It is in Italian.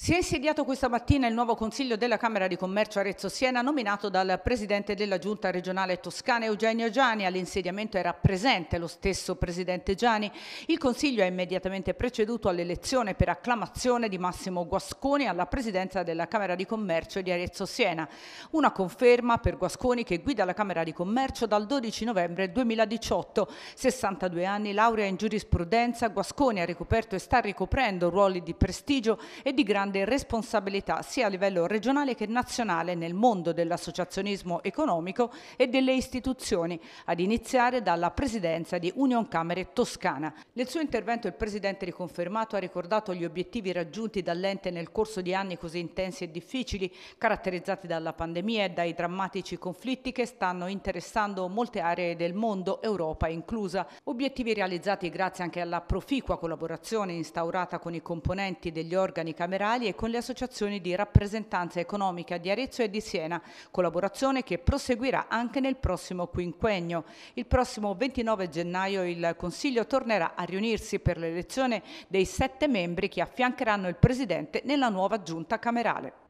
Si è insediato questa mattina il nuovo Consiglio della Camera di Commercio Arezzo-Siena nominato dal Presidente della Giunta regionale toscana Eugenio Giani. All'insediamento era presente lo stesso Presidente Giani. Il Consiglio è immediatamente preceduto all'elezione per acclamazione di Massimo Guasconi alla Presidenza della Camera di Commercio di Arezzo-Siena. Una conferma per Guasconi che guida la Camera di Commercio dal 12 novembre 2018. 62 anni, laurea in giurisprudenza, Guasconi ha ricoperto e sta ricoprendo ruoli di prestigio e di grande grande responsabilità sia a livello regionale che nazionale nel mondo dell'associazionismo economico e delle istituzioni, ad iniziare dalla presidenza di Union Camere Toscana. Nel suo intervento il presidente riconfermato ha ricordato gli obiettivi raggiunti dall'ente nel corso di anni così intensi e difficili, caratterizzati dalla pandemia e dai drammatici conflitti che stanno interessando molte aree del mondo, Europa inclusa. Obiettivi realizzati grazie anche alla proficua collaborazione instaurata con i componenti degli organi camerali locali e con le associazioni di rappresentanza economica di Arezzo e di Siena, collaborazione che proseguirà anche nel prossimo quinquennio. Il prossimo 29 gennaio il Consiglio tornerà a riunirsi per l'elezione dei sette membri che affiancheranno il Presidente nella nuova giunta camerale.